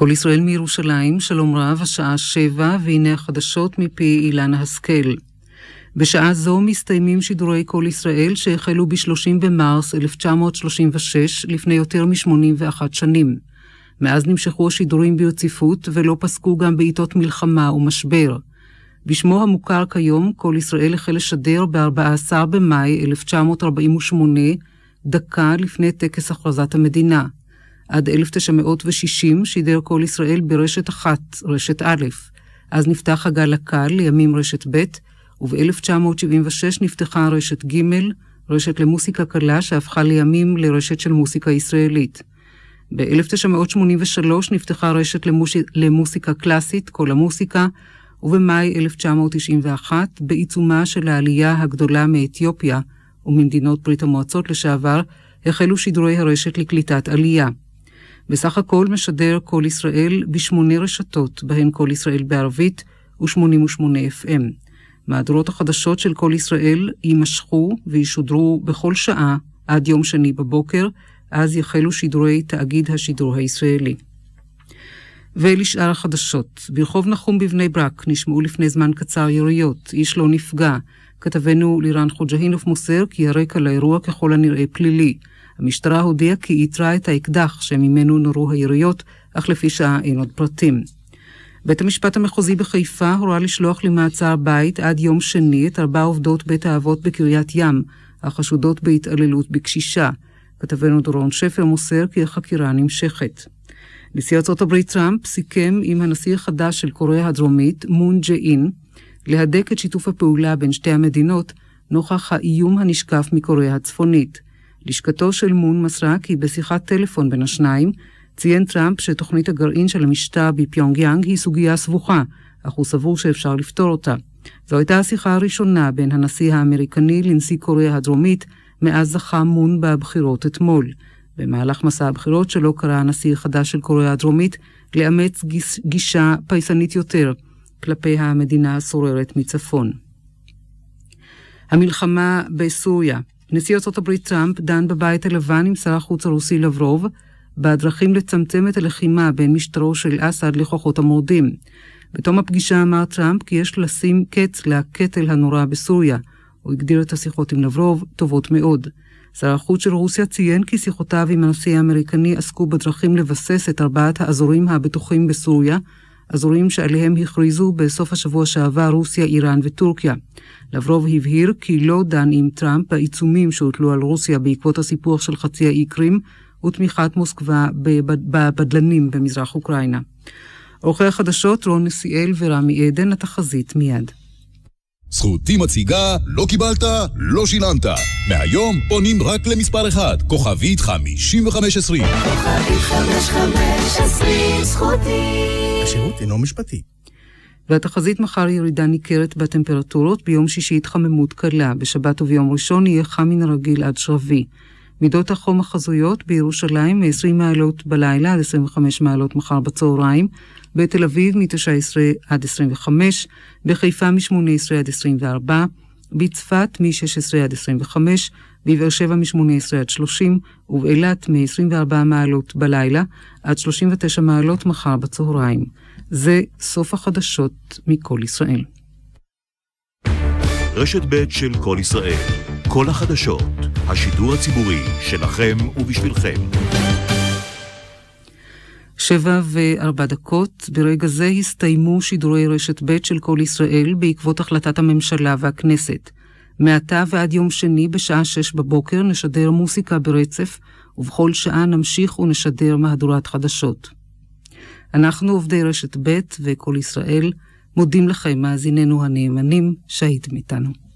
כל ישראל מירושלים, שלום רב, השעה שבע, והנה החדשות מפי אילן השכל. בשעה זו מסתיימים שידורי כל ישראל שהחלו ב-30 במרס 1936, לפני יותר מ-81 שנים. מאז נמשכו השידורים ברציפות, ולא פסקו גם בעיתות מלחמה ומשבר. בשמו המוכר כיום, כל ישראל החל לשדר ב-14 במאי 1948, דקה לפני טקס הכרזת המדינה. עד 1960 שידר כל ישראל ברשת אחת, רשת א', אז נפתח הגל הקל, לימים רשת ב', וב-1976 נפתחה רשת ג', רשת למוסיקה קלה שהפכה לימים לרשת של מוסיקה ישראלית. ב-1983 נפתחה רשת למוש... למוסיקה קלאסית, כל המוסיקה, ובמאי 1991, בעיצומה של העלייה הגדולה מאתיופיה וממדינות ברית המועצות לשעבר, החלו שידורי הרשת לקליטת עלייה. בסך הכל משדר כל ישראל בשמונה רשתות, בהן כל ישראל בערבית ו-88 FM. מהדורות החדשות של כל ישראל יימשכו וישודרו בכל שעה עד יום שני בבוקר, אז יחלו שידורי תאגיד השידור הישראלי. ולשאר החדשות, ברחוב נחום בבני ברק נשמעו לפני זמן קצר יריות, איש לא נפגע. כתבנו לירן חוג'הינוף מוסר כי הרקע לאירוע ככל הנראה פלילי. המשטרה הודיעה כי איתרה את האקדח שממנו נורו היריות, אך לפי שעה אין עוד פרטים. בית המשפט המחוזי בחיפה הורה לשלוח למעצר בית עד יום שני את ארבע עובדות בית האבות בקריית ים, החשודות בהתעללות בקשישה. כתבנו דורון שפר מוסר כי החקירה נמשכת. נשיא ארצות הברית טראמפ סיכם עם הנשיא החדש של קוריאה הדרומית, מון ג'ה אין, להדק את שיתוף הפעולה בין שתי המדינות נוכח האיום הנשקף מקוריאה הצפונית. לשכתו של מון מסרה כי בשיחת טלפון בין השניים ציין טראמפ שתוכנית הגרעין של המשטר בפיונג יאנג היא סוגיה סבוכה, אך הוא סבור שאפשר לפתור אותה. זו הייתה השיחה הראשונה בין הנשיא האמריקני לנשיא קוריאה הדרומית, מאז זכה מון בבחירות אתמול. במהלך מסע הבחירות שלו קרא הנשיא החדש של קוריאה הדרומית לאמץ גיש, גישה פייסנית יותר כלפי המדינה הסוררת מצפון. המלחמה בסוריה נשיא ארצות הברית טראמפ דן בבית הלבן עם שר החוץ הרוסי לברוב בדרכים לצמצם את הלחימה בין משטרו של אסד לכוחות המורדים. בתום הפגישה אמר טראמפ כי יש לשים קץ לקטל הנורא בסוריה. הוא הגדיר את השיחות עם לברוב טובות מאוד. שר החוץ של רוסיה ציין כי שיחותיו עם הנשיא האמריקני עסקו בדרכים לבסס את ארבעת האזורים הבטוחים בסוריה, אזורים שעליהם הכריזו בסוף השבוע שעבר רוסיה, איראן וטורקיה. לברוב הבהיר כי לא דן עם טראמפ בעיצומים שהוטלו על רוסיה בעקבות הסיפוח של חצי האי קרים ותמיכת מוסקבה בבדלנים במזרח אוקראינה. עורכי החדשות רון נסיאל ורמי עדן, התחזית מיד. זכותי מציגה, לא קיבלת, לא שילמת. מהיום פונים רק למספר אחד, כוכבית 5520. כוכבית 5520, זכותי. השירות אינו משפטי. והתחזית מחר ירידה ניכרת בטמפרטורות, ביום שישי התחממות קלה, בשבת וביום ראשון יהיה חם מן הרגיל עד שרבי. מידות החום החזויות בירושלים מ-20 מעלות בלילה עד 25 מעלות מחר בצהריים, בתל אביב מ-19 עד 25, בחיפה מ-18 עד 24, בצפת מ-16 עד 25, בבאר שבע מ-18 עד 30, ובאילת מ-24 מעלות בלילה עד 39 מעלות מחר בצהריים. זה סוף החדשות מכל ישראל. רשת ב' של כל ישראל, כל החדשות, השידור הציבורי שלכם ובשבילכם. שבע וארבע דקות, ברגע זה הסתיימו שידורי רשת ב' של כל ישראל בעקבות החלטת הממשלה והכנסת. מעתה ועד יום שני בשעה שש בבוקר נשדר מוסיקה ברצף, ובכל שעה נמשיך ונשדר מהדורת חדשות. אנחנו עובדי רשת ב' וכל ישראל, מודים לכם, מאזיננו הנאמנים, שהייתם איתנו.